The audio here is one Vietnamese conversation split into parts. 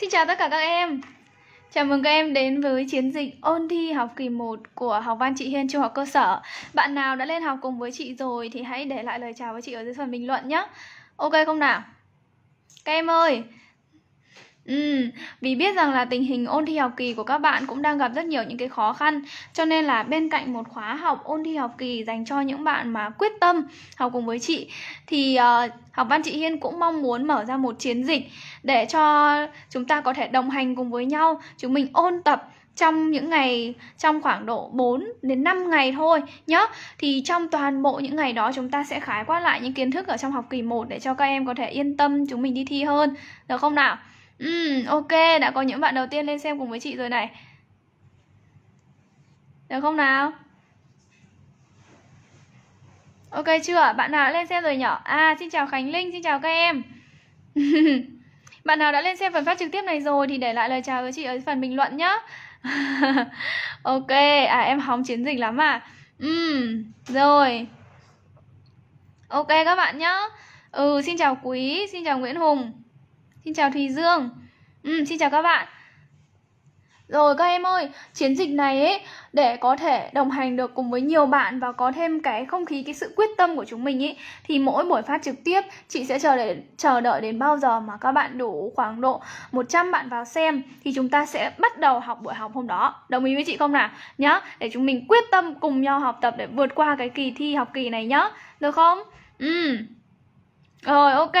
Xin chào tất cả các em Chào mừng các em đến với chiến dịch ôn thi học kỳ 1 của học văn chị Hiên Trung học cơ sở Bạn nào đã lên học cùng với chị rồi thì hãy để lại lời chào với chị ở dưới phần bình luận nhé Ok không nào? Các em ơi, Ừ, vì biết rằng là tình hình ôn thi học kỳ của các bạn cũng đang gặp rất nhiều những cái khó khăn Cho nên là bên cạnh một khóa học ôn thi học kỳ dành cho những bạn mà quyết tâm học cùng với chị Thì uh, học văn chị Hiên cũng mong muốn mở ra một chiến dịch Để cho chúng ta có thể đồng hành cùng với nhau Chúng mình ôn tập trong những ngày trong khoảng độ 4 đến 5 ngày thôi nhá. Thì trong toàn bộ những ngày đó chúng ta sẽ khái quát lại những kiến thức ở trong học kỳ 1 để cho các em có thể yên tâm chúng mình đi thi hơn. Được không nào? Ừm, ok, đã có những bạn đầu tiên lên xem cùng với chị rồi này Được không nào? Ok chưa? Bạn nào đã lên xem rồi nhỏ À, xin chào Khánh Linh, xin chào các em Bạn nào đã lên xem phần phát trực tiếp này rồi thì để lại lời chào với chị ở phần bình luận nhá Ok, à em hóng chiến dịch lắm à Ừm, rồi Ok các bạn nhá Ừ, xin chào Quý, xin chào Nguyễn Hùng Xin chào Thùy Dương ừ, Xin chào các bạn rồi các em ơi, chiến dịch này ấy để có thể đồng hành được cùng với nhiều bạn và có thêm cái không khí cái sự quyết tâm của chúng mình ấy thì mỗi buổi phát trực tiếp chị sẽ chờ để chờ đợi đến bao giờ mà các bạn đủ khoảng độ 100 bạn vào xem thì chúng ta sẽ bắt đầu học buổi học hôm đó. Đồng ý với chị không nào? Nhá, để chúng mình quyết tâm cùng nhau học tập để vượt qua cái kỳ thi học kỳ này nhá. Được không? Ừm. Rồi ok,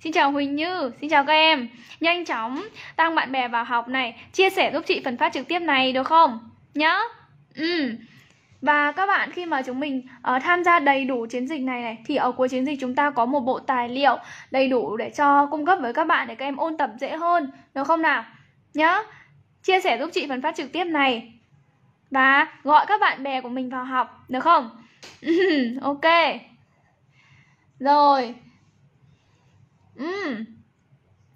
xin chào Huỳnh Như, xin chào các em Nhanh chóng tăng bạn bè vào học này Chia sẻ giúp chị phần phát trực tiếp này được không? nhớ Ừ và các bạn khi mà chúng mình uh, tham gia đầy đủ chiến dịch này này thì ở cuối chiến dịch chúng ta có một bộ tài liệu đầy đủ để cho cung cấp với các bạn để các em ôn tập dễ hơn được không nào nhớ chia sẻ giúp chị phần phát trực tiếp này và gọi các bạn bè của mình vào học được không ok rồi ừ.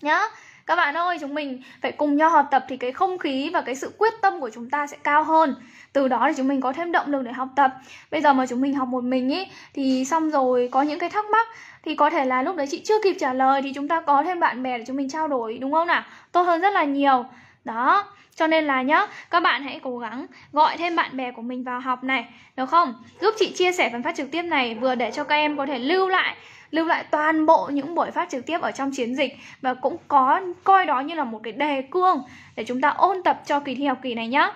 nhá các bạn ơi chúng mình phải cùng nhau học tập thì cái không khí và cái sự quyết tâm của chúng ta sẽ cao hơn từ đó thì chúng mình có thêm động lực để học tập bây giờ mà chúng mình học một mình ý thì xong rồi có những cái thắc mắc thì có thể là lúc đấy chị chưa kịp trả lời thì chúng ta có thêm bạn bè để chúng mình trao đổi đúng không nào tốt hơn rất là nhiều đó cho nên là nhá, các bạn hãy cố gắng gọi thêm bạn bè của mình vào học này, được không? Giúp chị chia sẻ phần phát trực tiếp này vừa để cho các em có thể lưu lại lưu lại toàn bộ những buổi phát trực tiếp ở trong chiến dịch và cũng có coi đó như là một cái đề cương để chúng ta ôn tập cho kỳ thi học kỳ này nhá.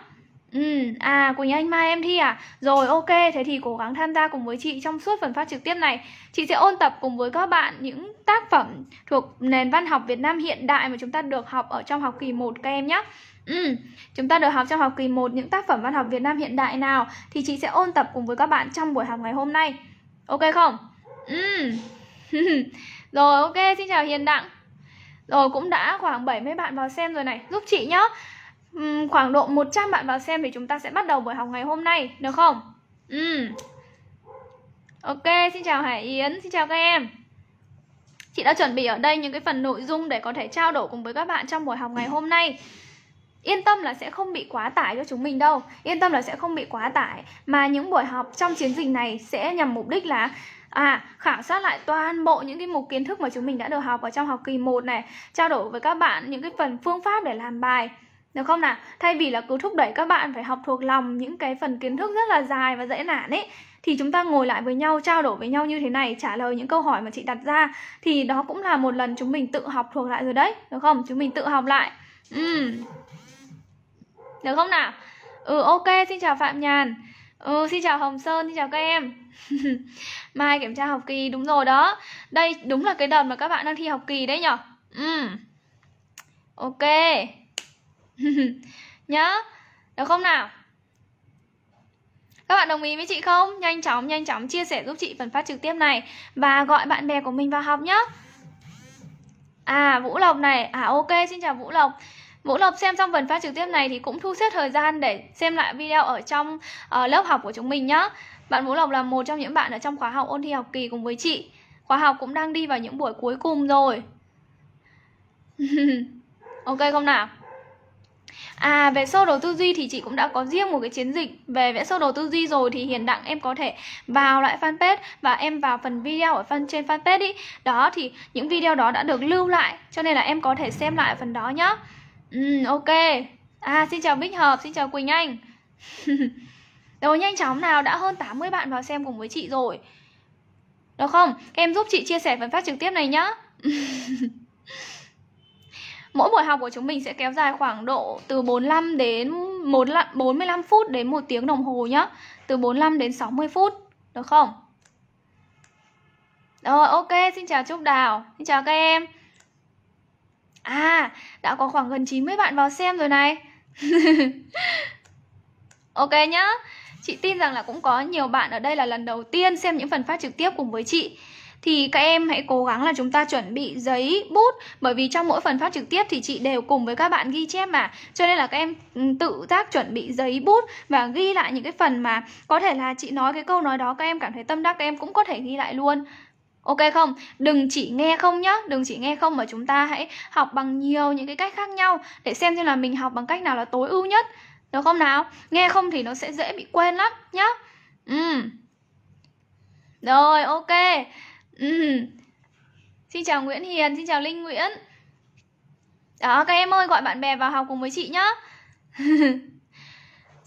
Ừ, à, của nhà Anh mai em thi à? Rồi ok, thế thì cố gắng tham gia cùng với chị trong suốt phần phát trực tiếp này. Chị sẽ ôn tập cùng với các bạn những tác phẩm thuộc nền văn học Việt Nam hiện đại mà chúng ta được học ở trong học kỳ 1 các em nhé. Ừ, chúng ta được học trong học kỳ 1 những tác phẩm văn học Việt Nam hiện đại nào thì chị sẽ ôn tập cùng với các bạn trong buổi học ngày hôm nay. Ok không? Ừ. rồi ok, xin chào Hiền Đặng. Rồi cũng đã khoảng 70 bạn vào xem rồi này, giúp chị nhá um, khoảng độ 100 bạn vào xem thì chúng ta sẽ bắt đầu buổi học ngày hôm nay, được không? Ừ. Ok, xin chào Hải Yến, xin chào các em. Chị đã chuẩn bị ở đây những cái phần nội dung để có thể trao đổi cùng với các bạn trong buổi học ngày hôm nay. Yên tâm là sẽ không bị quá tải cho chúng mình đâu Yên tâm là sẽ không bị quá tải Mà những buổi học trong chiến dịch này sẽ nhằm mục đích là À, khảo sát lại toàn bộ những cái mục kiến thức mà chúng mình đã được học ở trong học kỳ 1 này Trao đổi với các bạn những cái phần phương pháp để làm bài được không nào? Thay vì là cứ thúc đẩy các bạn phải học thuộc lòng những cái phần kiến thức rất là dài và dễ nản ấy thì chúng ta ngồi lại với nhau trao đổi với nhau như thế này trả lời những câu hỏi mà chị đặt ra thì đó cũng là một lần chúng mình tự học thuộc lại rồi đấy được không chúng mình tự học lại ừ. được không nào ừ ok xin chào phạm nhàn ừ xin chào hồng sơn xin chào các em mai kiểm tra học kỳ đúng rồi đó đây đúng là cái đợt mà các bạn đang thi học kỳ đấy nhở ừ ok nhá được không nào các bạn đồng ý với chị không nhanh chóng nhanh chóng chia sẻ giúp chị phần phát trực tiếp này và gọi bạn bè của mình vào học nhá à vũ lộc này à ok xin chào vũ lộc Vũ Lộc xem xong phần phát trực tiếp này thì cũng thu xếp thời gian để xem lại video ở trong uh, lớp học của chúng mình nhá Bạn Vũ Lộc là một trong những bạn ở trong khóa học ôn thi học kỳ cùng với chị. Khóa học cũng đang đi vào những buổi cuối cùng rồi. ok không nào? À về sơ đồ tư duy thì chị cũng đã có riêng một cái chiến dịch về vẽ sơ đồ tư duy rồi thì hiện đặng em có thể vào lại fanpage và em vào phần video ở phần trên fanpage ý. Đó thì những video đó đã được lưu lại cho nên là em có thể xem lại phần đó nhá. Ừ ok. À xin chào Bích Hợp, xin chào Quỳnh Anh. rồi nhanh chóng nào đã hơn 80 bạn vào xem cùng với chị rồi. Được không? em giúp chị chia sẻ phần phát trực tiếp này nhá. Mỗi buổi học của chúng mình sẽ kéo dài khoảng độ từ 45 đến 45 phút đến 1 tiếng đồng hồ nhá. Từ 45 đến 60 phút, được không? Rồi, ok, xin chào Trúc Đào, xin chào các em. À, đã có khoảng gần 90 bạn vào xem rồi này. ok nhá. Chị tin rằng là cũng có nhiều bạn ở đây là lần đầu tiên xem những phần phát trực tiếp cùng với chị thì các em hãy cố gắng là chúng ta chuẩn bị giấy bút bởi vì trong mỗi phần phát trực tiếp thì chị đều cùng với các bạn ghi chép mà cho nên là các em tự giác chuẩn bị giấy bút và ghi lại những cái phần mà có thể là chị nói cái câu nói đó các em cảm thấy tâm đắc các em cũng có thể ghi lại luôn Ok không? Đừng chỉ nghe không nhá, đừng chỉ nghe không mà chúng ta hãy học bằng nhiều những cái cách khác nhau để xem xem là mình học bằng cách nào là tối ưu nhất. Được không nào? Nghe không thì nó sẽ dễ bị quên lắm nhá. Ừ. Rồi, ok. Xin chào Nguyễn Hiền, xin chào Linh Nguyễn Đó, các em ơi, gọi bạn bè vào học cùng với chị nhá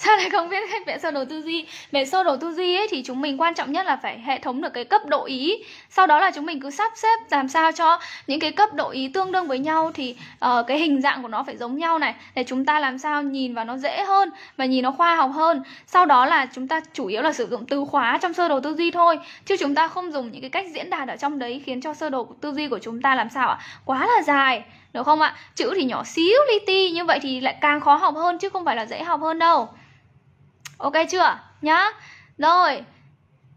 sao lại không biết hết vẽ sơ đồ tư duy về sơ đồ tư duy ấy thì chúng mình quan trọng nhất là phải hệ thống được cái cấp độ ý sau đó là chúng mình cứ sắp xếp làm sao cho những cái cấp độ ý tương đương với nhau thì uh, cái hình dạng của nó phải giống nhau này để chúng ta làm sao nhìn vào nó dễ hơn và nhìn nó khoa học hơn sau đó là chúng ta chủ yếu là sử dụng từ khóa trong sơ đồ tư duy thôi chứ chúng ta không dùng những cái cách diễn đạt ở trong đấy khiến cho sơ đồ tư duy của chúng ta làm sao ạ quá là dài được không ạ chữ thì nhỏ xíu li ti như vậy thì lại càng khó học hơn chứ không phải là dễ học hơn đâu Ok chưa? Nhá. Rồi.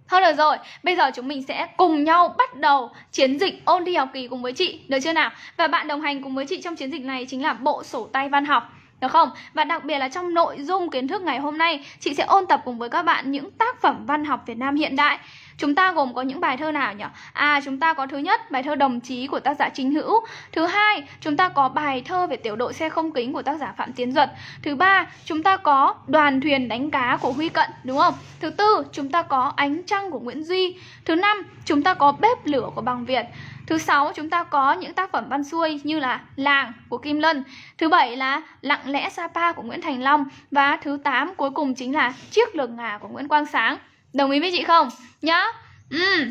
Thôi được rồi, bây giờ chúng mình sẽ cùng nhau bắt đầu chiến dịch ôn thi học kỳ cùng với chị, được chưa nào? Và bạn đồng hành cùng với chị trong chiến dịch này chính là bộ sổ tay văn học, được không? Và đặc biệt là trong nội dung kiến thức ngày hôm nay, chị sẽ ôn tập cùng với các bạn những tác phẩm văn học Việt Nam hiện đại. Chúng ta gồm có những bài thơ nào nhỉ? À chúng ta có thứ nhất bài thơ Đồng Chí của tác giả Chính Hữu Thứ hai chúng ta có bài thơ về tiểu đội xe không kính của tác giả Phạm Tiến Duật Thứ ba chúng ta có Đoàn thuyền đánh cá của Huy Cận đúng không? Thứ tư chúng ta có Ánh trăng của Nguyễn Duy Thứ năm chúng ta có Bếp lửa của Bằng Việt Thứ sáu chúng ta có những tác phẩm văn xuôi như là Làng của Kim Lân. Thứ bảy là Lặng lẽ Sapa của Nguyễn Thành Long và thứ tám cuối cùng chính là Chiếc lược ngà của Nguyễn Quang Sáng. Đồng ý với chị không? Nhá. Ừ.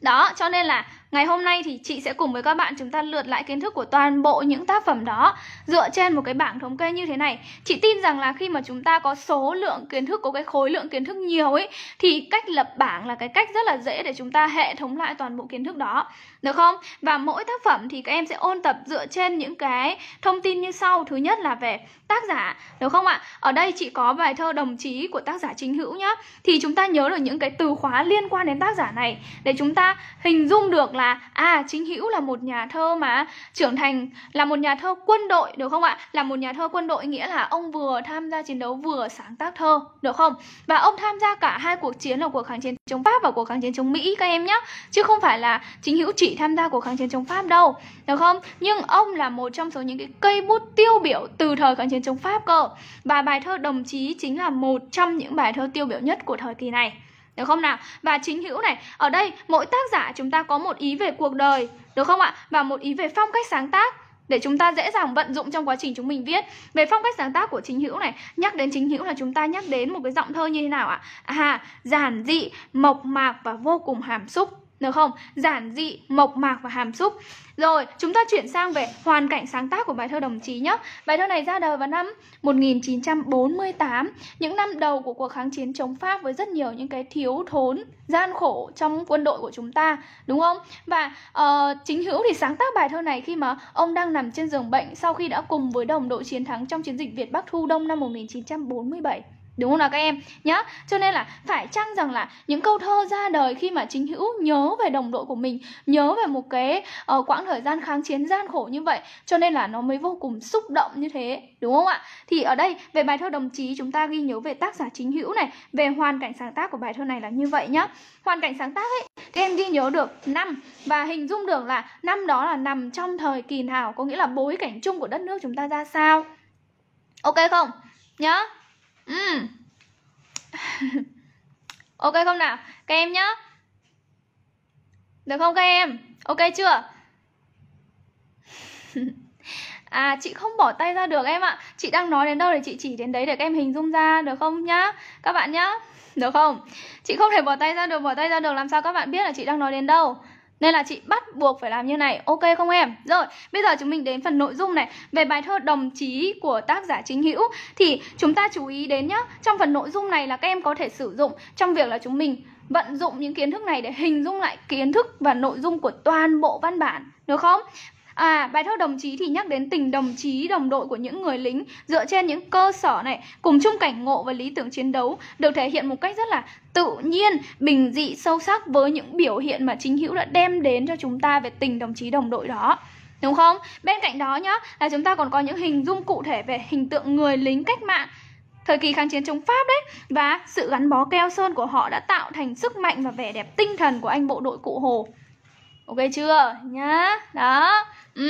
Đó, cho nên là Ngày hôm nay thì chị sẽ cùng với các bạn chúng ta lượt lại kiến thức của toàn bộ những tác phẩm đó dựa trên một cái bảng thống kê như thế này. Chị tin rằng là khi mà chúng ta có số lượng kiến thức, có cái khối lượng kiến thức nhiều ấy thì cách lập bảng là cái cách rất là dễ để chúng ta hệ thống lại toàn bộ kiến thức đó. Được không? Và mỗi tác phẩm thì các em sẽ ôn tập dựa trên những cái thông tin như sau. Thứ nhất là về tác giả, được không ạ? Ở đây chị có bài thơ Đồng chí của tác giả Chính Hữu nhá. Thì chúng ta nhớ được những cái từ khóa liên quan đến tác giả này để chúng ta hình dung được là là à chính hữu là một nhà thơ mà trưởng thành là một nhà thơ quân đội được không ạ là một nhà thơ quân đội nghĩa là ông vừa tham gia chiến đấu vừa sáng tác thơ được không và ông tham gia cả hai cuộc chiến là cuộc kháng chiến chống pháp và cuộc kháng chiến chống mỹ các em nhé chứ không phải là chính hữu chỉ tham gia cuộc kháng chiến chống pháp đâu được không nhưng ông là một trong số những cái cây bút tiêu biểu từ thời kháng chiến chống pháp cơ và bài thơ đồng chí chính là một trong những bài thơ tiêu biểu nhất của thời kỳ này được không nào? Và chính hữu này, ở đây mỗi tác giả chúng ta có một ý về cuộc đời, được không ạ? Và một ý về phong cách sáng tác để chúng ta dễ dàng vận dụng trong quá trình chúng mình viết. Về phong cách sáng tác của chính hữu này, nhắc đến chính hữu là chúng ta nhắc đến một cái giọng thơ như thế nào ạ? À, giản dị, mộc mạc và vô cùng hàm xúc được không? Giản dị, mộc mạc và hàm xúc. Rồi, chúng ta chuyển sang về hoàn cảnh sáng tác của bài thơ Đồng Chí nhé. Bài thơ này ra đời vào năm 1948, những năm đầu của cuộc kháng chiến chống Pháp với rất nhiều những cái thiếu thốn, gian khổ trong quân đội của chúng ta, đúng không? Và uh, chính hữu thì sáng tác bài thơ này khi mà ông đang nằm trên giường bệnh sau khi đã cùng với đồng đội chiến thắng trong chiến dịch Việt Bắc Thu Đông năm 1947. Đúng không nào các em? Nhá. Cho nên là phải chăng rằng là những câu thơ ra đời khi mà chính hữu nhớ về đồng đội của mình, nhớ về một cái uh, quãng thời gian kháng chiến gian khổ như vậy, cho nên là nó mới vô cùng xúc động như thế, đúng không ạ? Thì ở đây về bài thơ đồng chí chúng ta ghi nhớ về tác giả chính hữu này, về hoàn cảnh sáng tác của bài thơ này là như vậy nhá. Hoàn cảnh sáng tác ấy, các em ghi nhớ được năm và hình dung được là năm đó là nằm trong thời kỳ nào, có nghĩa là bối cảnh chung của đất nước chúng ta ra sao. Ok không? Nhá ừ. ok không nào các em nhá được không các em ok chưa À chị không bỏ tay ra được em ạ Chị đang nói đến đâu thì chị chỉ đến đấy để các em hình dung ra được không nhá Các bạn nhá Được không? Chị không thể bỏ tay ra được, bỏ tay ra được làm sao các bạn biết là chị đang nói đến đâu nên là chị bắt buộc phải làm như này Ok không em? Rồi, bây giờ chúng mình đến phần nội dung này Về bài thơ Đồng Chí của tác giả Chính Hữu Thì chúng ta chú ý đến nhá Trong phần nội dung này là các em có thể sử dụng Trong việc là chúng mình vận dụng những kiến thức này để hình dung lại kiến thức và nội dung của toàn bộ văn bản được không? À, bài thơ đồng chí thì nhắc đến tình đồng chí, đồng đội của những người lính dựa trên những cơ sở này, cùng chung cảnh ngộ và lý tưởng chiến đấu được thể hiện một cách rất là tự nhiên, bình dị, sâu sắc với những biểu hiện mà chính hữu đã đem đến cho chúng ta về tình đồng chí, đồng đội đó đúng không? Bên cạnh đó nhá, là chúng ta còn có những hình dung cụ thể về hình tượng người lính cách mạng thời kỳ kháng chiến chống Pháp đấy và sự gắn bó keo sơn của họ đã tạo thành sức mạnh và vẻ đẹp tinh thần của anh bộ đội cụ Hồ. Ok chưa? Nhá. Đó.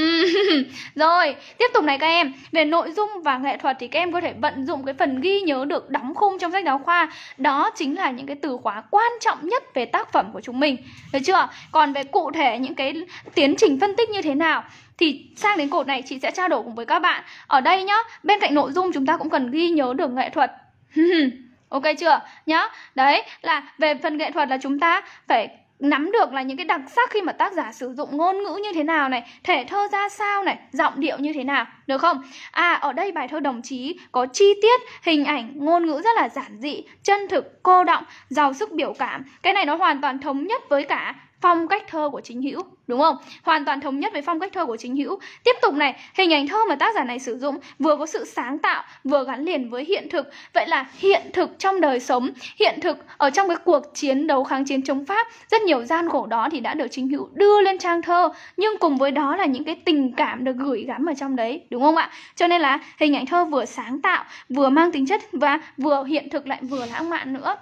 Rồi, tiếp tục này các em Về nội dung và nghệ thuật thì các em có thể vận dụng cái phần ghi nhớ được đóng khung trong sách giáo khoa Đó chính là những cái từ khóa quan trọng nhất về tác phẩm của chúng mình Được chưa? Còn về cụ thể những cái tiến trình phân tích như thế nào thì sang đến cột này chị sẽ trao đổi cùng với các bạn Ở đây nhá, bên cạnh nội dung chúng ta cũng cần ghi nhớ được nghệ thuật Ok chưa? Nhá, đấy là về phần nghệ thuật là chúng ta phải nắm được là những cái đặc sắc khi mà tác giả sử dụng ngôn ngữ như thế nào này, thể thơ ra sao này, giọng điệu như thế nào, được không? À, ở đây bài thơ đồng chí có chi tiết, hình ảnh, ngôn ngữ rất là giản dị, chân thực, cô động, giàu sức biểu cảm. Cái này nó hoàn toàn thống nhất với cả phong cách thơ của chính hữu đúng không hoàn toàn thống nhất với phong cách thơ của chính hữu tiếp tục này hình ảnh thơ mà tác giả này sử dụng vừa có sự sáng tạo vừa gắn liền với hiện thực vậy là hiện thực trong đời sống hiện thực ở trong cái cuộc chiến đấu kháng chiến chống pháp rất nhiều gian khổ đó thì đã được chính hữu đưa lên trang thơ nhưng cùng với đó là những cái tình cảm được gửi gắm ở trong đấy đúng không ạ cho nên là hình ảnh thơ vừa sáng tạo vừa mang tính chất và vừa hiện thực lại vừa lãng mạn nữa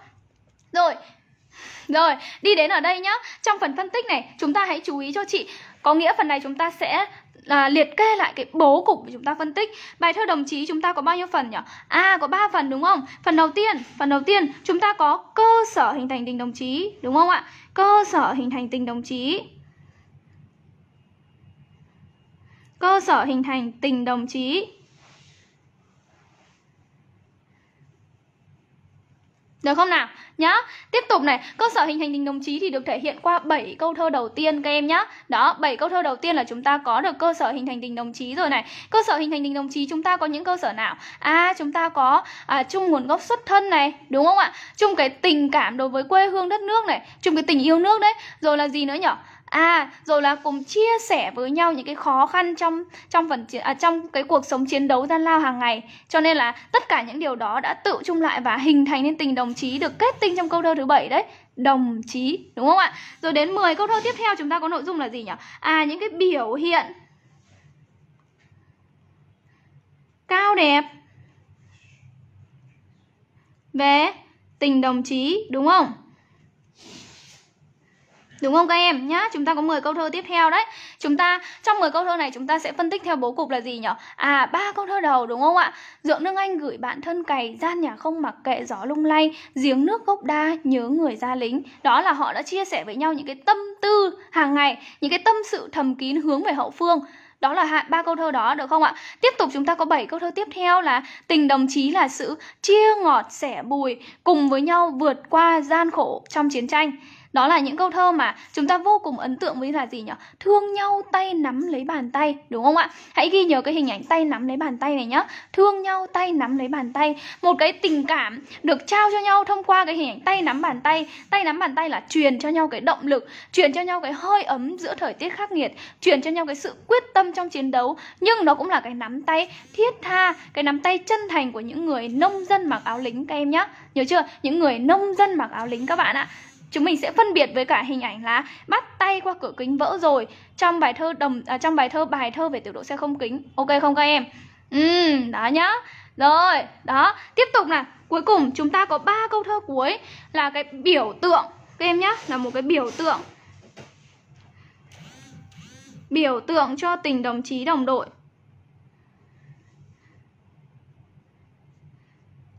rồi rồi, đi đến ở đây nhá Trong phần phân tích này, chúng ta hãy chú ý cho chị Có nghĩa phần này chúng ta sẽ là liệt kê lại cái bố cục của chúng ta phân tích Bài thơ đồng chí chúng ta có bao nhiêu phần nhỉ? À, có 3 phần đúng không? Phần đầu tiên, phần đầu tiên chúng ta có cơ sở hình thành tình đồng chí Đúng không ạ? Cơ sở hình thành tình đồng chí Cơ sở hình thành tình đồng chí Được không nào? Nhá. Tiếp tục này, cơ sở hình thành tình đồng chí thì được thể hiện qua 7 câu thơ đầu tiên các em nhá. Đó, 7 câu thơ đầu tiên là chúng ta có được cơ sở hình thành tình đồng chí rồi này. Cơ sở hình thành tình đồng chí chúng ta có những cơ sở nào? À, chúng ta có à, chung nguồn gốc xuất thân này, đúng không ạ? Chung cái tình cảm đối với quê hương đất nước này, chung cái tình yêu nước đấy. Rồi là gì nữa nhở à rồi là cùng chia sẻ với nhau những cái khó khăn trong trong phần à, trong cái cuộc sống chiến đấu gian lao hàng ngày cho nên là tất cả những điều đó đã tự chung lại và hình thành nên tình đồng chí được kết tinh trong câu thơ thứ bảy đấy đồng chí đúng không ạ rồi đến 10 câu thơ tiếp theo chúng ta có nội dung là gì nhỉ à những cái biểu hiện cao đẹp về tình đồng chí đúng không Đúng không các em nhá? Chúng ta có 10 câu thơ tiếp theo đấy. Chúng ta trong 10 câu thơ này chúng ta sẽ phân tích theo bố cục là gì nhỉ? À ba câu thơ đầu đúng không ạ? Dượng nước Anh gửi bạn thân cày, gian nhà không mặc kệ gió lung lay, giếng nước gốc đa nhớ người gia lính. Đó là họ đã chia sẻ với nhau những cái tâm tư hàng ngày, những cái tâm sự thầm kín hướng về hậu phương đó là ba câu thơ đó được không ạ tiếp tục chúng ta có 7 câu thơ tiếp theo là tình đồng chí là sự chia ngọt sẻ bùi cùng với nhau vượt qua gian khổ trong chiến tranh đó là những câu thơ mà chúng ta vô cùng ấn tượng với là gì nhỉ thương nhau tay nắm lấy bàn tay đúng không ạ hãy ghi nhớ cái hình ảnh tay nắm lấy bàn tay này nhá thương nhau tay nắm lấy bàn tay một cái tình cảm được trao cho nhau thông qua cái hình ảnh tay nắm bàn tay tay nắm bàn tay là truyền cho nhau cái động lực truyền cho nhau cái hơi ấm giữa thời tiết khắc nghiệt truyền cho nhau cái sự quyết tâm trong chiến đấu nhưng nó cũng là cái nắm tay thiết tha cái nắm tay chân thành của những người nông dân mặc áo lính các em nhá nhớ chưa những người nông dân mặc áo lính các bạn ạ Chúng mình sẽ phân biệt với cả hình ảnh là bắt tay qua cửa kính vỡ rồi trong bài thơ đồng à, trong bài thơ bài thơ về tiểu độ xe không kính. Ok không các em? Ừ, đó nhá. Rồi, đó, tiếp tục là cuối cùng chúng ta có ba câu thơ cuối là cái biểu tượng các em nhá, là một cái biểu tượng. Biểu tượng cho tình đồng chí đồng đội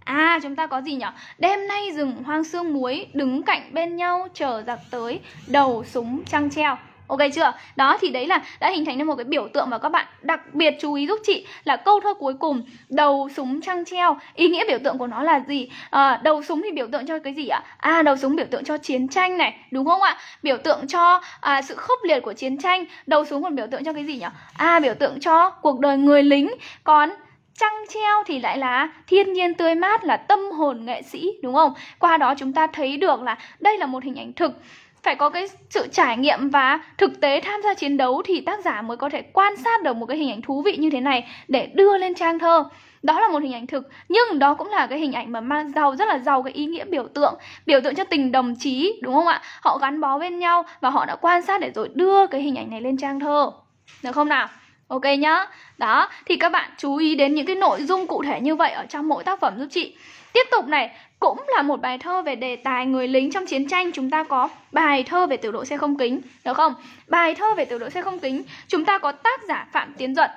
À chúng ta có gì nhỉ? Đêm nay rừng hoang sương muối đứng cạnh bên nhau chờ giặc tới đầu súng trăng treo Ok chưa? Đó thì đấy là đã hình thành nên một cái biểu tượng mà các bạn đặc biệt chú ý giúp chị là câu thơ cuối cùng đầu súng trăng treo ý nghĩa biểu tượng của nó là gì? À, đầu súng thì biểu tượng cho cái gì ạ? À đầu súng biểu tượng cho chiến tranh này đúng không ạ? Biểu tượng cho à, sự khốc liệt của chiến tranh đầu súng còn biểu tượng cho cái gì nhỉ? À biểu tượng cho cuộc đời người lính còn trăng treo thì lại là thiên nhiên tươi mát là tâm hồn nghệ sĩ đúng không qua đó chúng ta thấy được là đây là một hình ảnh thực phải có cái sự trải nghiệm và thực tế tham gia chiến đấu thì tác giả mới có thể quan sát được một cái hình ảnh thú vị như thế này để đưa lên trang thơ đó là một hình ảnh thực nhưng đó cũng là cái hình ảnh mà mang giàu rất là giàu cái ý nghĩa biểu tượng biểu tượng cho tình đồng chí đúng không ạ họ gắn bó bên nhau và họ đã quan sát để rồi đưa cái hình ảnh này lên trang thơ được không nào Ok nhá. Đó, thì các bạn chú ý đến những cái nội dung cụ thể như vậy ở trong mỗi tác phẩm giúp chị. Tiếp tục này, cũng là một bài thơ về đề tài người lính trong chiến tranh chúng ta có bài thơ về tiểu đội xe không kính được không bài thơ về tiểu đội xe không kính chúng ta có tác giả phạm tiến duận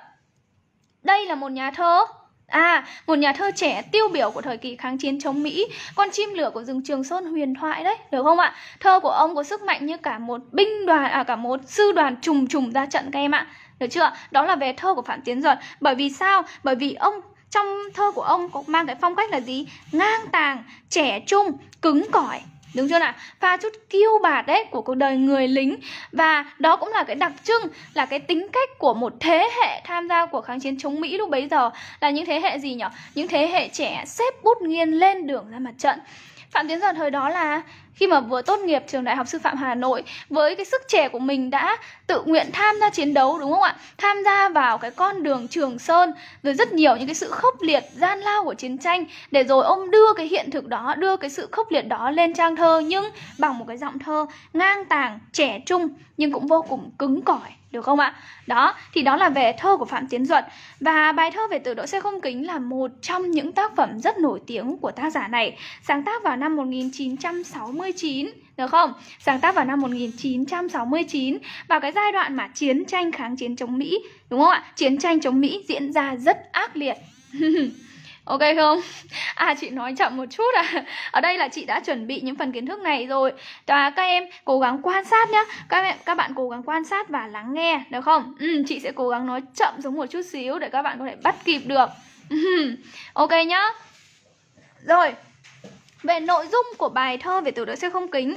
đây là một nhà thơ À, một nhà thơ trẻ tiêu biểu của thời kỳ kháng chiến chống Mỹ Con chim lửa của rừng Trường Sơn huyền thoại đấy, được không ạ? Thơ của ông có sức mạnh như cả một binh đoàn, à cả một sư đoàn trùng trùng ra trận các em ạ được chưa? Đó là về thơ của Phạm Tiến Duật. Bởi vì sao? Bởi vì ông trong thơ của ông cũng mang cái phong cách là gì? Ngang tàng, trẻ trung, cứng cỏi, đúng chưa nào pha chút kiêu bạt đấy của cuộc đời người lính và đó cũng là cái đặc trưng là cái tính cách của một thế hệ tham gia cuộc kháng chiến chống mỹ lúc bấy giờ là những thế hệ gì nhỉ những thế hệ trẻ xếp bút nghiên lên đường ra mặt trận Phạm Tiến Giật thời đó là khi mà vừa tốt nghiệp trường Đại học Sư phạm Hà Nội với cái sức trẻ của mình đã tự nguyện tham gia chiến đấu đúng không ạ? Tham gia vào cái con đường Trường Sơn rồi rất nhiều những cái sự khốc liệt, gian lao của chiến tranh để rồi ông đưa cái hiện thực đó, đưa cái sự khốc liệt đó lên trang thơ nhưng bằng một cái giọng thơ ngang tàng, trẻ trung nhưng cũng vô cùng cứng cỏi được không ạ? Đó, thì đó là về thơ của Phạm Tiến Duật Và bài thơ về từ đỗ xe không kính là một trong những tác phẩm rất nổi tiếng của tác giả này Sáng tác vào năm 1969 được không? Sáng tác vào năm 1969 vào cái giai đoạn mà chiến tranh kháng chiến chống Mỹ, đúng không ạ? Chiến tranh chống Mỹ diễn ra rất ác liệt. Ok không? À chị nói chậm một chút à Ở đây là chị đã chuẩn bị những phần kiến thức này rồi Và các em cố gắng quan sát nhé Các em, các bạn cố gắng quan sát và lắng nghe Được không? Ừ, chị sẽ cố gắng nói chậm xuống một chút xíu Để các bạn có thể bắt kịp được Ok nhá Rồi Về nội dung của bài thơ về tiểu đội xe không kính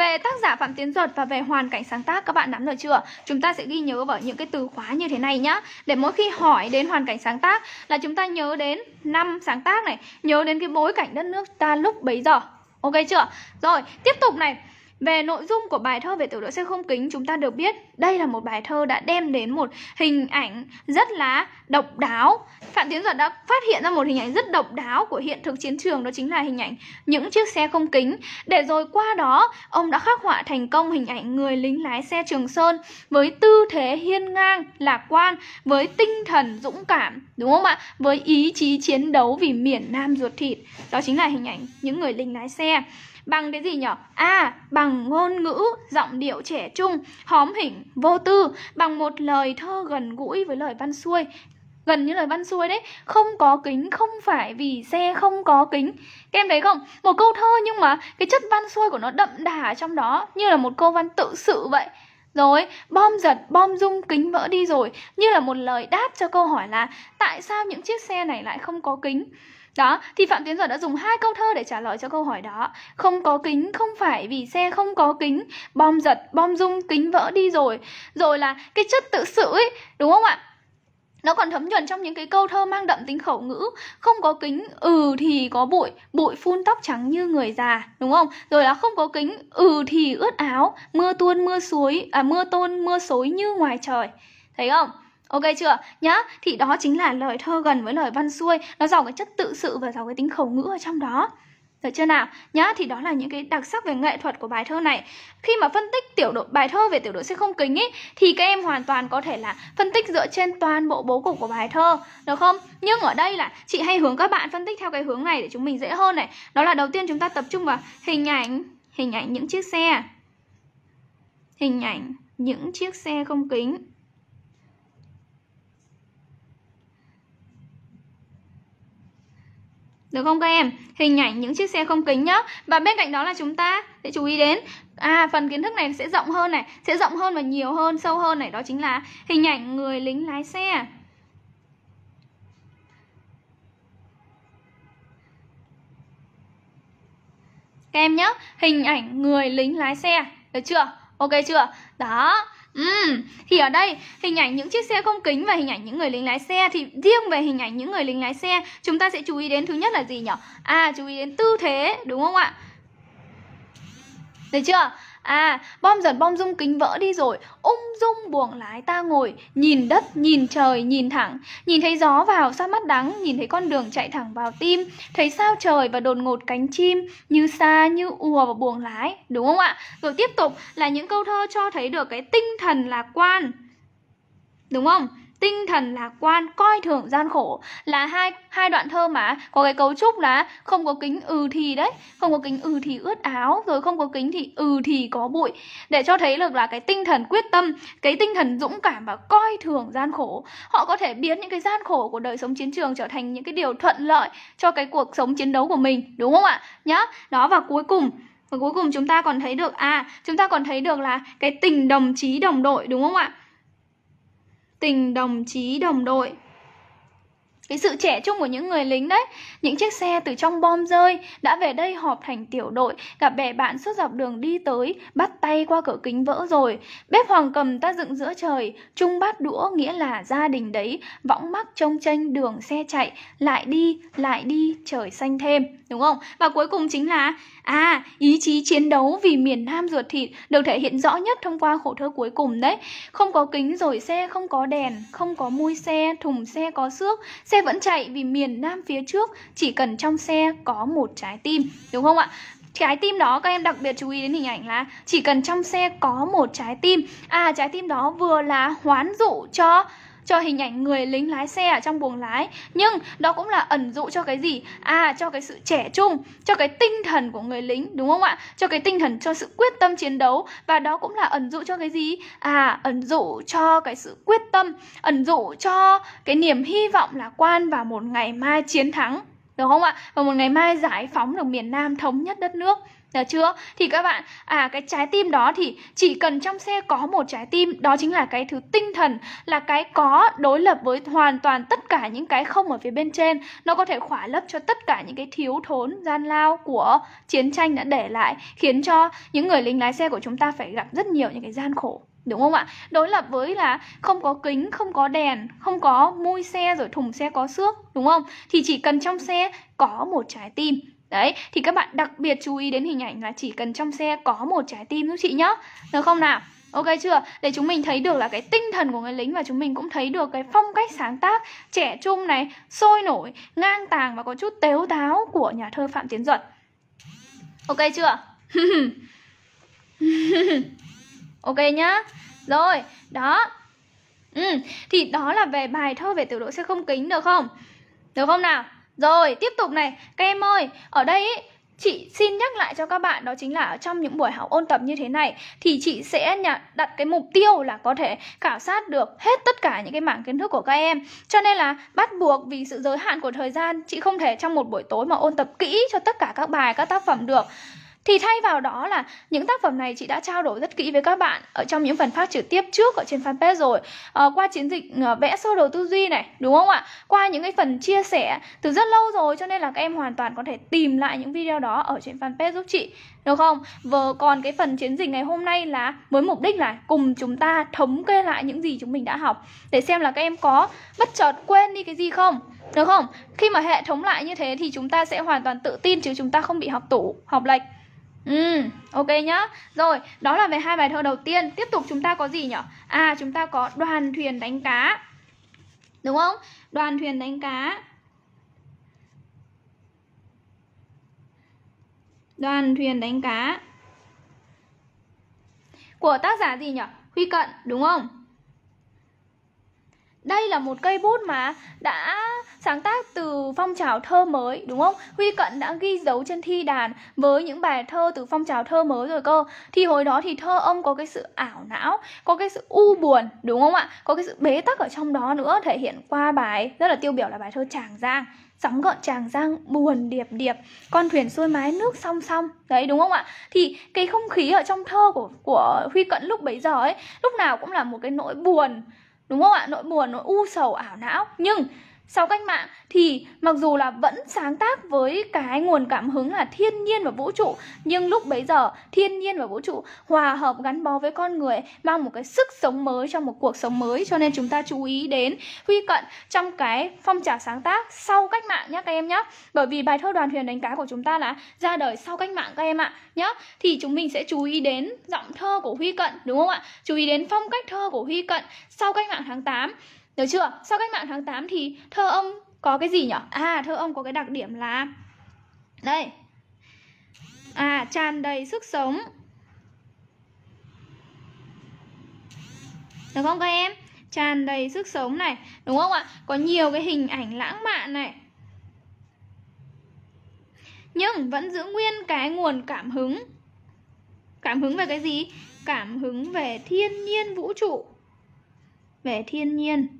về tác giả Phạm Tiến Duật và về hoàn cảnh sáng tác các bạn nắm được chưa? Chúng ta sẽ ghi nhớ vào những cái từ khóa như thế này nhá. Để mỗi khi hỏi đến hoàn cảnh sáng tác là chúng ta nhớ đến năm sáng tác này, nhớ đến cái bối cảnh đất nước ta lúc bấy giờ. Ok chưa? Rồi, tiếp tục này. Về nội dung của bài thơ về tiểu đội xe không kính chúng ta được biết đây là một bài thơ đã đem đến một hình ảnh rất là độc đáo. Phạm Tiến Duật đã phát hiện ra một hình ảnh rất độc đáo của hiện thực chiến trường đó chính là hình ảnh những chiếc xe không kính. Để rồi qua đó ông đã khắc họa thành công hình ảnh người lính lái xe Trường Sơn với tư thế hiên ngang, lạc quan, với tinh thần dũng cảm, đúng không ạ? Với ý chí chiến đấu vì miền Nam ruột thịt. Đó chính là hình ảnh những người lính lái xe. Bằng cái gì nhở? À, bằng ngôn ngữ, giọng điệu trẻ trung, hóm hỉnh, vô tư Bằng một lời thơ gần gũi với lời văn xuôi gần như lời văn xuôi đấy không có kính không phải vì xe không có kính các em thấy không một câu thơ nhưng mà cái chất văn xuôi của nó đậm đà trong đó như là một câu văn tự sự vậy rồi bom giật bom rung kính vỡ đi rồi như là một lời đáp cho câu hỏi là tại sao những chiếc xe này lại không có kính đó, thì Phạm Tiến Duẩn đã dùng hai câu thơ để trả lời cho câu hỏi đó. Không có kính không phải vì xe không có kính, bom giật, bom rung, kính vỡ đi rồi. Rồi là cái chất tự sự ấy, đúng không ạ? nó còn thấm nhuần trong những cái câu thơ mang đậm tính khẩu ngữ không có kính ừ thì có bụi bụi phun tóc trắng như người già đúng không rồi là không có kính ừ thì ướt áo mưa tuôn mưa suối à mưa tôn mưa xối như ngoài trời thấy không Ok chưa? Nhá, thì đó chính là lời thơ gần với lời văn xuôi Nó giàu cái chất tự sự và giàu cái tính khẩu ngữ ở trong đó được chưa nào? Nhá, thì đó là những cái đặc sắc về nghệ thuật của bài thơ này. Khi mà phân tích tiểu độ bài thơ về tiểu độ c không kính ấy thì các em hoàn toàn có thể là phân tích dựa trên toàn bộ bố cục của bài thơ, được không? Nhưng ở đây là chị hay hướng các bạn phân tích theo cái hướng này để chúng mình dễ hơn này. Đó là đầu tiên chúng ta tập trung vào hình ảnh, hình ảnh những chiếc xe. Hình ảnh những chiếc xe không kính Được không các em? Hình ảnh những chiếc xe không kính nhá Và bên cạnh đó là chúng ta sẽ chú ý đến À phần kiến thức này sẽ rộng hơn này Sẽ rộng hơn và nhiều hơn, sâu hơn này Đó chính là hình ảnh người lính lái xe Các em nhé, hình ảnh người lính lái xe Được chưa? Ok chưa? Đó Ừ, thì ở đây hình ảnh những chiếc xe không kính và hình ảnh những người lính lái xe thì riêng về hình ảnh những người lính lái xe chúng ta sẽ chú ý đến thứ nhất là gì nhỉ? À, chú ý đến tư thế đúng không ạ? Được chưa? À, bom giật bom dung kính vỡ đi rồi, ung dung buồng lái ta ngồi, nhìn đất, nhìn trời, nhìn thẳng, nhìn thấy gió vào xa mắt đắng, nhìn thấy con đường chạy thẳng vào tim, thấy sao trời và đột ngột cánh chim, như xa như ùa vào buồng lái, đúng không ạ? Rồi tiếp tục là những câu thơ cho thấy được cái tinh thần lạc quan. Đúng không? tinh thần lạc quan coi thường gian khổ là hai hai đoạn thơ mà có cái cấu trúc là không có kính ừ thì đấy không có kính ừ thì ướt áo rồi không có kính thì ừ thì có bụi để cho thấy được là cái tinh thần quyết tâm cái tinh thần dũng cảm và coi thường gian khổ họ có thể biến những cái gian khổ của đời sống chiến trường trở thành những cái điều thuận lợi cho cái cuộc sống chiến đấu của mình đúng không ạ nhá đó và cuối cùng và cuối cùng chúng ta còn thấy được à chúng ta còn thấy được là cái tình đồng chí đồng đội đúng không ạ tình đồng chí đồng đội cái sự trẻ trung của những người lính đấy những chiếc xe từ trong bom rơi đã về đây họp thành tiểu đội gặp bè bạn suốt dọc đường đi tới bắt tay qua cửa kính vỡ rồi bếp hoàng cầm ta dựng giữa trời chung bát đũa nghĩa là gia đình đấy võng mắc trông tranh đường xe chạy lại đi lại đi trời xanh thêm đúng không và cuối cùng chính là À, ý chí chiến đấu vì miền Nam ruột thịt được thể hiện rõ nhất thông qua khổ thơ cuối cùng đấy. Không có kính rồi xe không có đèn, không có mui xe, thùng xe có xước, xe vẫn chạy vì miền Nam phía trước, chỉ cần trong xe có một trái tim, đúng không ạ? trái tim đó các em đặc biệt chú ý đến hình ảnh là chỉ cần trong xe có một trái tim à trái tim đó vừa là hoán dụ cho cho hình ảnh người lính lái xe ở trong buồng lái nhưng đó cũng là ẩn dụ cho cái gì à cho cái sự trẻ trung cho cái tinh thần của người lính đúng không ạ cho cái tinh thần cho sự quyết tâm chiến đấu và đó cũng là ẩn dụ cho cái gì à ẩn dụ cho cái sự quyết tâm ẩn dụ cho cái niềm hy vọng lạc quan vào một ngày mai chiến thắng đúng không ạ và một ngày mai giải phóng được miền nam thống nhất đất nước được chưa? Thì các bạn, à cái trái tim đó thì chỉ cần trong xe có một trái tim Đó chính là cái thứ tinh thần Là cái có đối lập với hoàn toàn tất cả những cái không ở phía bên trên Nó có thể khỏa lấp cho tất cả những cái thiếu thốn, gian lao của chiến tranh đã để lại Khiến cho những người lính lái xe của chúng ta phải gặp rất nhiều những cái gian khổ đúng không ạ đối lập với là không có kính không có đèn không có mui xe rồi thùng xe có xước đúng không thì chỉ cần trong xe có một trái tim Đấy, thì các bạn đặc biệt chú ý đến hình ảnh là chỉ cần trong xe có một trái tim giúp chị nhá Được không nào? Ok chưa? Để chúng mình thấy được là cái tinh thần của người lính và chúng mình cũng thấy được cái phong cách sáng tác trẻ trung này, sôi nổi, ngang tàng và có chút tếu táo của nhà thơ Phạm Tiến Duật. Ok chưa? ok nhá. Rồi, đó. Ừ, thì đó là về bài thơ về tiểu đội xe không kính được không? Được không nào? Rồi, tiếp tục này, các em ơi, ở đây ý, chị xin nhắc lại cho các bạn đó chính là ở trong những buổi học ôn tập như thế này thì chị sẽ đặt cái mục tiêu là có thể khảo sát được hết tất cả những cái mảng kiến thức của các em cho nên là bắt buộc vì sự giới hạn của thời gian chị không thể trong một buổi tối mà ôn tập kỹ cho tất cả các bài các tác phẩm được thì thay vào đó là những tác phẩm này chị đã trao đổi rất kỹ với các bạn ở trong những phần phát trực tiếp trước ở trên fanpage rồi à, qua chiến dịch ờ, vẽ sơ đồ tư duy này đúng không ạ qua những cái phần chia sẻ từ rất lâu rồi cho nên là các em hoàn toàn có thể tìm lại những video đó ở trên fanpage giúp chị được không vừa còn cái phần chiến dịch ngày hôm nay là với mục đích là cùng chúng ta thống kê lại những gì chúng mình đã học để xem là các em có bất chợt quên đi cái gì không được không khi mà hệ thống lại như thế thì chúng ta sẽ hoàn toàn tự tin chứ chúng ta không bị học tủ học lệch Ừ, ok nhá. Rồi, đó là về hai bài thơ đầu tiên. Tiếp tục chúng ta có gì nhở? À, chúng ta có đoàn thuyền đánh cá. Đúng không? Đoàn thuyền đánh cá. Đoàn thuyền đánh cá. Của tác giả gì nhở? Huy Cận, đúng không? đây là một cây bút mà đã sáng tác từ phong trào thơ mới đúng không huy cận đã ghi dấu trên thi đàn với những bài thơ từ phong trào thơ mới rồi cơ thì hồi đó thì thơ ông có cái sự ảo não có cái sự u buồn đúng không ạ có cái sự bế tắc ở trong đó nữa thể hiện qua bài rất là tiêu biểu là bài thơ tràng giang sóng gợn tràng giang buồn điệp điệp con thuyền xuôi mái nước song song đấy đúng không ạ thì cái không khí ở trong thơ của của huy cận lúc bấy giờ ấy lúc nào cũng là một cái nỗi buồn đúng không ạ nỗi buồn nỗi u sầu ảo não nhưng sau cách mạng thì mặc dù là vẫn sáng tác với cái nguồn cảm hứng là thiên nhiên và vũ trụ nhưng lúc bấy giờ thiên nhiên và vũ trụ hòa hợp gắn bó với con người mang một cái sức sống mới trong một cuộc sống mới cho nên chúng ta chú ý đến huy cận trong cái phong trào sáng tác sau cách mạng nhé các em nhé bởi vì bài thơ đoàn thuyền đánh cá của chúng ta là ra đời sau cách mạng các em ạ nhé thì chúng mình sẽ chú ý đến giọng thơ của huy cận đúng không ạ chú ý đến phong cách thơ của huy cận sau cách mạng tháng 8 được chưa? Sau cách mạng tháng 8 thì thơ ông có cái gì nhỉ? À, thơ ông có cái đặc điểm là Đây À, tràn đầy sức sống Được không các em? Tràn đầy sức sống này Đúng không ạ? Có nhiều cái hình ảnh lãng mạn này Nhưng vẫn giữ nguyên cái nguồn cảm hứng Cảm hứng về cái gì? Cảm hứng về thiên nhiên vũ trụ Về thiên nhiên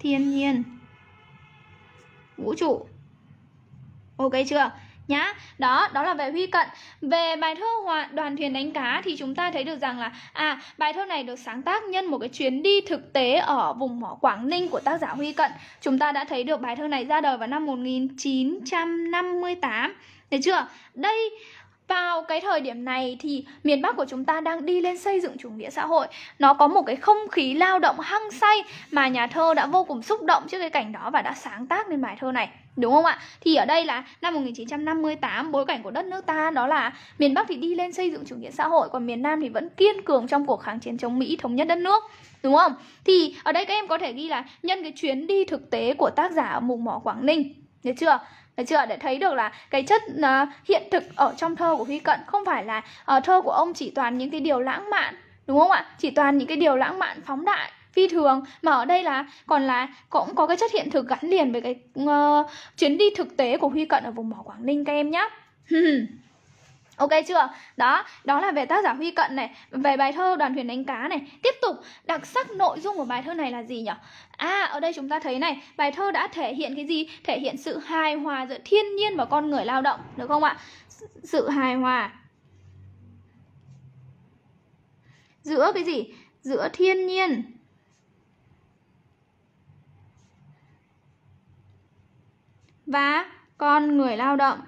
thiên nhiên vũ trụ ok chưa nhá đó đó là về huy cận về bài thơ hòa đoàn thuyền đánh cá thì chúng ta thấy được rằng là à bài thơ này được sáng tác nhân một cái chuyến đi thực tế ở vùng mỏ quảng ninh của tác giả huy cận chúng ta đã thấy được bài thơ này ra đời vào năm 1958 nghìn chín trăm năm mươi tám Đấy chưa? Đây vào cái thời điểm này thì miền Bắc của chúng ta đang đi lên xây dựng chủ nghĩa xã hội Nó có một cái không khí lao động hăng say mà nhà thơ đã vô cùng xúc động trước cái cảnh đó và đã sáng tác lên bài thơ này Đúng không ạ? Thì ở đây là năm 1958 bối cảnh của đất nước ta đó là miền Bắc thì đi lên xây dựng chủ nghĩa xã hội còn miền Nam thì vẫn kiên cường trong cuộc kháng chiến chống Mỹ thống nhất đất nước đúng không? Thì ở đây các em có thể ghi là nhân cái chuyến đi thực tế của tác giả ở mùng mỏ Quảng Ninh được chưa? được chưa để thấy được là cái chất uh, hiện thực ở trong thơ của huy cận không phải là uh, thơ của ông chỉ toàn những cái điều lãng mạn đúng không ạ chỉ toàn những cái điều lãng mạn phóng đại phi thường mà ở đây là còn là cũng có cái chất hiện thực gắn liền với cái uh, chuyến đi thực tế của huy cận ở vùng mỏ quảng ninh các em nhé Ok chưa? Đó, đó là về tác giả Huy Cận này, về bài thơ Đoàn thuyền đánh cá này. Tiếp tục, đặc sắc nội dung của bài thơ này là gì nhỉ? À, ở đây chúng ta thấy này, bài thơ đã thể hiện cái gì? Thể hiện sự hài hòa giữa thiên nhiên và con người lao động, được không ạ? Sự hài hòa giữa cái gì? Giữa thiên nhiên và con người lao động.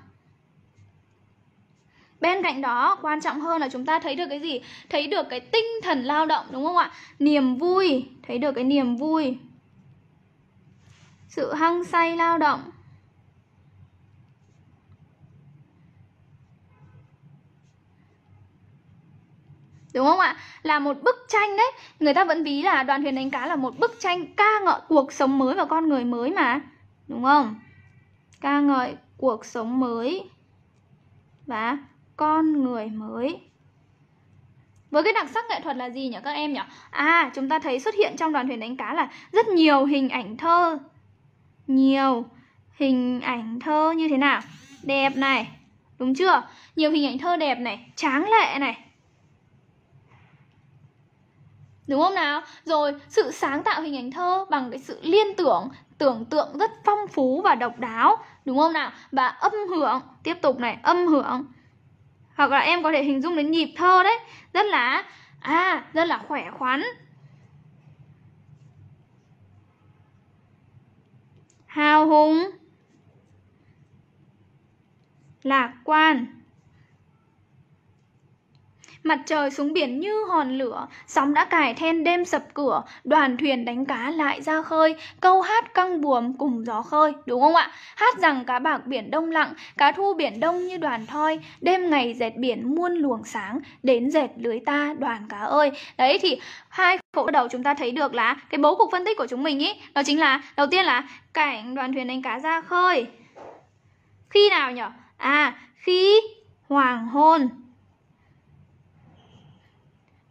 Bên cạnh đó, quan trọng hơn là chúng ta thấy được cái gì? Thấy được cái tinh thần lao động đúng không ạ? Niềm vui, thấy được cái niềm vui. Sự hăng say lao động. đúng không ạ là một bức tranh đấy người ta vẫn ví là đoàn thuyền đánh cá là một bức tranh ca ngợi cuộc sống mới và con người mới mà đúng không ca ngợi cuộc sống mới và con người mới với cái đặc sắc nghệ thuật là gì nhỉ các em nhỉ? À, chúng ta thấy xuất hiện trong đoàn thuyền đánh cá là rất nhiều hình ảnh thơ. Nhiều hình ảnh thơ như thế nào? Đẹp này, đúng chưa? Nhiều hình ảnh thơ đẹp này, tráng lệ này. Đúng không nào? Rồi, sự sáng tạo hình ảnh thơ bằng cái sự liên tưởng, tưởng tượng rất phong phú và độc đáo. Đúng không nào? Và âm hưởng, tiếp tục này, âm hưởng hoặc là em có thể hình dung đến nhịp thơ đấy rất là à rất là khỏe khoắn hào hùng lạc quan Mặt trời xuống biển như hòn lửa, sóng đã cài then đêm sập cửa, đoàn thuyền đánh cá lại ra khơi, câu hát căng buồm cùng gió khơi, đúng không ạ? Hát rằng cá bạc biển đông lặng, cá thu biển đông như đoàn thoi, đêm ngày dệt biển muôn luồng sáng, đến dệt lưới ta đoàn cá ơi. Đấy thì hai khổ đầu chúng ta thấy được là cái bố cục phân tích của chúng mình ý, đó chính là đầu tiên là cảnh đoàn thuyền đánh cá ra khơi. Khi nào nhở À, khi hoàng hôn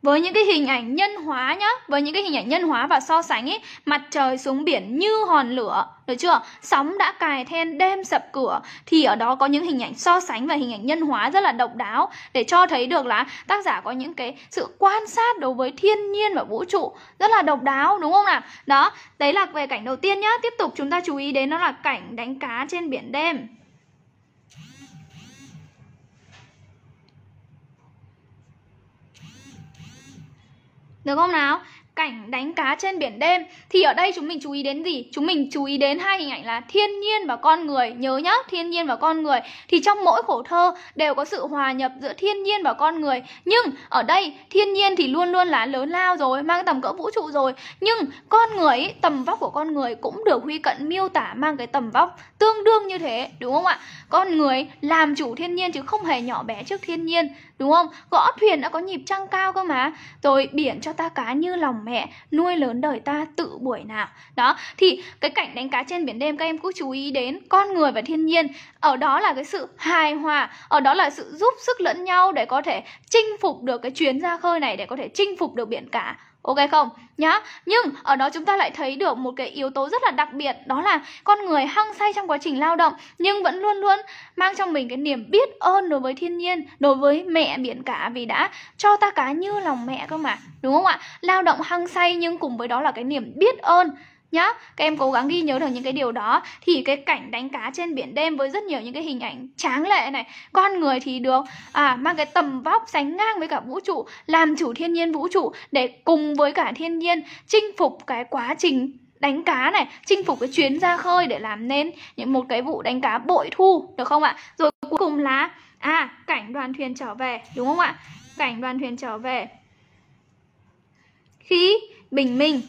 với những cái hình ảnh nhân hóa nhá với những cái hình ảnh nhân hóa và so sánh ấy mặt trời xuống biển như hòn lửa được chưa sóng đã cài then đêm sập cửa thì ở đó có những hình ảnh so sánh và hình ảnh nhân hóa rất là độc đáo để cho thấy được là tác giả có những cái sự quan sát đối với thiên nhiên và vũ trụ rất là độc đáo đúng không nào đó đấy là về cảnh đầu tiên nhá tiếp tục chúng ta chú ý đến nó là cảnh đánh cá trên biển đêm Được không nào? Cảnh đánh cá trên biển đêm Thì ở đây chúng mình chú ý đến gì? Chúng mình chú ý đến hai hình ảnh là thiên nhiên và con người Nhớ nhá, thiên nhiên và con người Thì trong mỗi khổ thơ đều có sự hòa nhập giữa thiên nhiên và con người Nhưng ở đây thiên nhiên thì luôn luôn là lớn lao rồi Mang tầm cỡ vũ trụ rồi Nhưng con người, tầm vóc của con người cũng được Huy Cận miêu tả mang cái tầm vóc tương đương như thế Đúng không ạ? Con người làm chủ thiên nhiên chứ không hề nhỏ bé trước thiên nhiên đúng không gõ thuyền đã có nhịp trăng cao cơ mà rồi biển cho ta cá như lòng mẹ nuôi lớn đời ta tự buổi nào đó thì cái cảnh đánh cá trên biển đêm các em cứ chú ý đến con người và thiên nhiên ở đó là cái sự hài hòa ở đó là sự giúp sức lẫn nhau để có thể chinh phục được cái chuyến ra khơi này để có thể chinh phục được biển cả Ok không? Nhá. Nhưng ở đó chúng ta lại thấy được một cái yếu tố rất là đặc biệt đó là con người hăng say trong quá trình lao động nhưng vẫn luôn luôn mang trong mình cái niềm biết ơn đối với thiên nhiên, đối với mẹ biển cả vì đã cho ta cá như lòng mẹ cơ mà. Đúng không ạ? Lao động hăng say nhưng cùng với đó là cái niềm biết ơn nhá các em cố gắng ghi nhớ được những cái điều đó thì cái cảnh đánh cá trên biển đêm với rất nhiều những cái hình ảnh tráng lệ này con người thì được à mang cái tầm vóc sánh ngang với cả vũ trụ làm chủ thiên nhiên vũ trụ để cùng với cả thiên nhiên chinh phục cái quá trình đánh cá này chinh phục cái chuyến ra khơi để làm nên những một cái vụ đánh cá bội thu được không ạ rồi cuối cùng là à cảnh đoàn thuyền trở về đúng không ạ cảnh đoàn thuyền trở về khi bình minh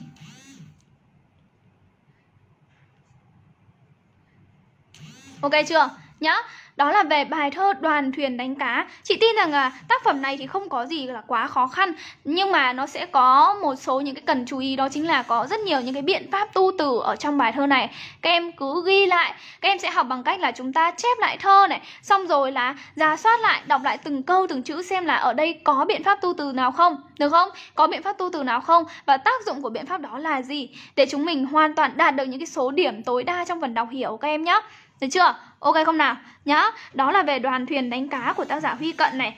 Ok chưa? Nhá, đó là về bài thơ Đoàn thuyền đánh cá. Chị tin rằng là tác phẩm này thì không có gì là quá khó khăn, nhưng mà nó sẽ có một số những cái cần chú ý đó chính là có rất nhiều những cái biện pháp tu từ ở trong bài thơ này. Các em cứ ghi lại, các em sẽ học bằng cách là chúng ta chép lại thơ này, xong rồi là ra soát lại, đọc lại từng câu từng chữ xem là ở đây có biện pháp tu từ nào không, được không? Có biện pháp tu từ nào không và tác dụng của biện pháp đó là gì để chúng mình hoàn toàn đạt được những cái số điểm tối đa trong phần đọc hiểu các em nhé. Được chưa? Ok không nào? Nhá, đó là về đoàn thuyền đánh cá của tác giả Huy Cận này